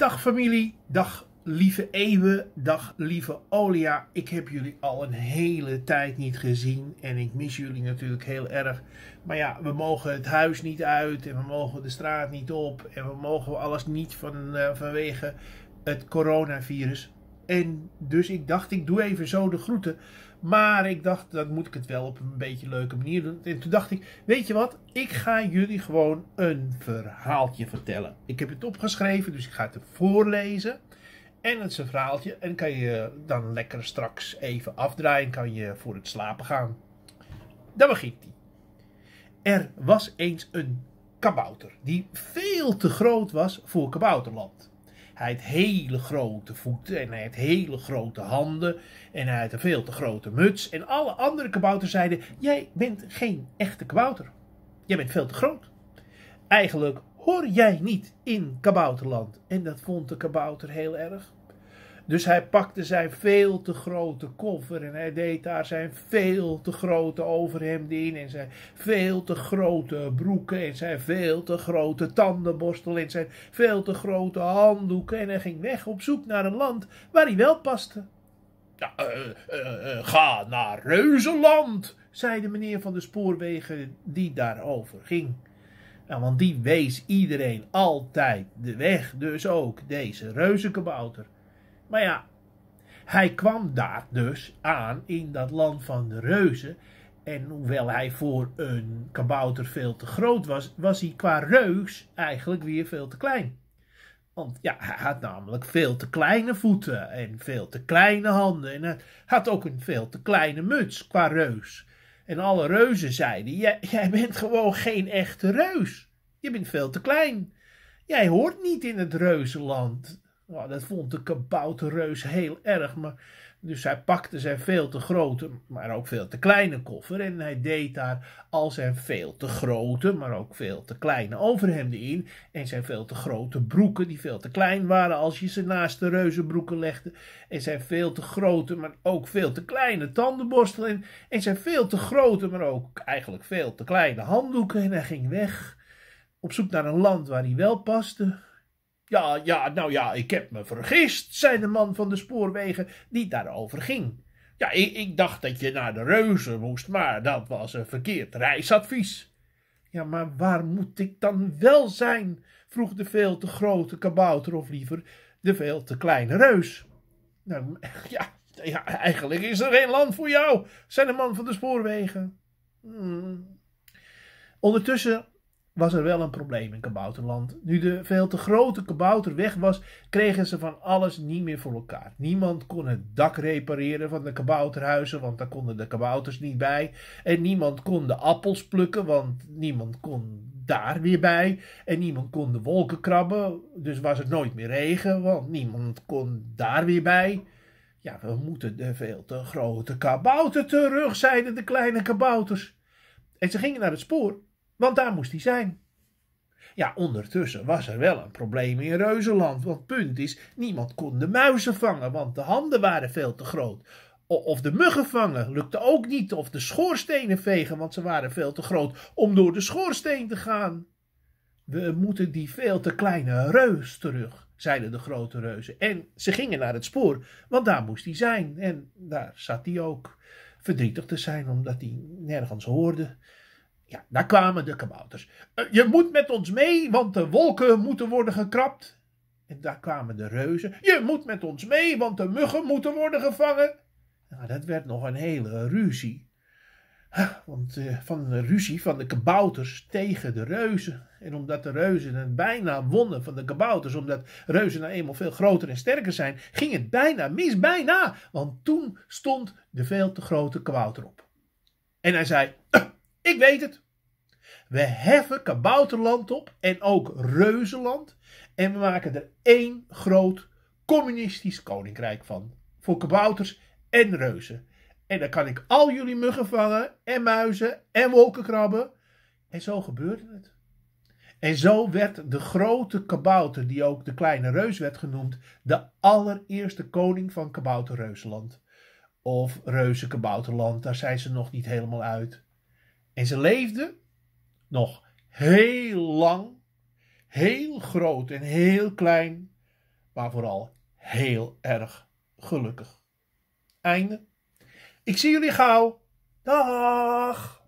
Dag familie, dag lieve Ewe, dag lieve Olia. Ik heb jullie al een hele tijd niet gezien en ik mis jullie natuurlijk heel erg. Maar ja, we mogen het huis niet uit en we mogen de straat niet op en we mogen alles niet van, eh, vanwege het coronavirus. En dus ik dacht, ik doe even zo de groeten. Maar ik dacht, dat moet ik het wel op een beetje leuke manier doen. En toen dacht ik, weet je wat? Ik ga jullie gewoon een verhaaltje vertellen. Ik heb het opgeschreven, dus ik ga het voorlezen. En het is een verhaaltje. En kan je dan lekker straks even afdraaien. Kan je voor het slapen gaan. Dan begint hij. Er was eens een kabouter die veel te groot was voor kabouterland. Hij heeft hele grote voeten en hij heeft hele grote handen en hij heeft een veel te grote muts. En alle andere kabouters zeiden, jij bent geen echte kabouter. Jij bent veel te groot. Eigenlijk hoor jij niet in kabouterland. En dat vond de kabouter heel erg. Dus hij pakte zijn veel te grote koffer en hij deed daar zijn veel te grote overhemden in en zijn veel te grote broeken en zijn veel te grote tandenborstel en zijn veel te grote handdoeken en hij ging weg op zoek naar een land waar hij wel paste. Ja, eh, eh, eh, ga naar Reuzenland, zei de meneer van de spoorwegen die daarover ging. want die wees iedereen altijd de weg, dus ook deze reuzenkabouter. Maar ja, hij kwam daar dus aan in dat land van de reuzen. En hoewel hij voor een kabouter veel te groot was, was hij qua reus eigenlijk weer veel te klein. Want ja, hij had namelijk veel te kleine voeten en veel te kleine handen. En hij had ook een veel te kleine muts qua reus. En alle reuzen zeiden: jij, bent gewoon geen echte reus. Je bent veel te klein. Jij hoort niet in het reuzenland dat vond de kabouterreus heel erg. Maar, dus hij pakte zijn veel te grote, maar ook veel te kleine koffer. En hij deed daar al zijn veel te grote, maar ook veel te kleine overhemden in. En zijn veel te grote broeken, die veel te klein waren als je ze naast de reuzenbroeken legde. En zijn veel te grote, maar ook veel te kleine tandenborstel. En, en zijn veel te grote, maar ook eigenlijk veel te kleine handdoeken. En hij ging weg op zoek naar een land waar hij wel paste. Ja, ja, nou ja, ik heb me vergist, zei de man van de spoorwegen die daarover ging. Ja, ik, ik dacht dat je naar de reuzen moest, maar dat was een verkeerd reisadvies. Ja, maar waar moet ik dan wel zijn? vroeg de veel te grote kabouter, of liever de veel te kleine reus. Nou, ja, ja eigenlijk is er geen land voor jou, zei de man van de spoorwegen. Hmm. Ondertussen was er wel een probleem in kabouterland. Nu de veel te grote kabouter weg was, kregen ze van alles niet meer voor elkaar. Niemand kon het dak repareren van de kabouterhuizen, want daar konden de kabouters niet bij. En niemand kon de appels plukken, want niemand kon daar weer bij. En niemand kon de wolken krabben, dus was het nooit meer regen, want niemand kon daar weer bij. Ja, we moeten de veel te grote kabouter terug, zeiden de kleine kabouters. En ze gingen naar het spoor want daar moest hij zijn. Ja, ondertussen was er wel een probleem in Reuzenland. Want punt is, niemand kon de muizen vangen, want de handen waren veel te groot. Of de muggen vangen lukte ook niet. Of de schoorstenen vegen, want ze waren veel te groot om door de schoorsteen te gaan. We moeten die veel te kleine reus terug, zeiden de grote reuzen. En ze gingen naar het spoor, want daar moest hij zijn. En daar zat hij ook, verdrietig te zijn omdat hij nergens hoorde. Ja, daar kwamen de kabouters. Eh, je moet met ons mee, want de wolken moeten worden gekrapt. En daar kwamen de reuzen. Je moet met ons mee, want de muggen moeten worden gevangen. Nou, dat werd nog een hele ruzie. Want eh, van de ruzie van de kabouters tegen de reuzen. En omdat de reuzen het bijna wonnen van de kabouters, omdat reuzen nou eenmaal veel groter en sterker zijn, ging het bijna mis, bijna. Want toen stond de veel te grote kabouter op. En hij zei: Ik weet het, we heffen kabouterland op en ook reuzenland. En we maken er één groot communistisch koninkrijk van. Voor kabouters en reuzen. En dan kan ik al jullie muggen vangen en muizen en wolkenkrabben. En zo gebeurde het. En zo werd de grote kabouter, die ook de kleine reus werd genoemd, de allereerste koning van kabouterreuzenland. Of reuzenkabouterland, daar zijn ze nog niet helemaal uit. En ze leefden nog heel lang, heel groot en heel klein, maar vooral heel erg gelukkig. Einde. Ik zie jullie gauw. Dag!